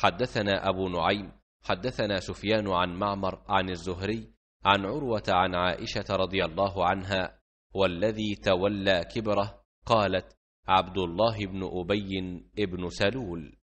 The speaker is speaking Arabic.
حدثنا أبو نعيم حدثنا سفيان عن معمر عن الزهري عن عروة عن عائشة رضي الله عنها والذي تولى كبره قالت عبد الله بن أبي بن سلول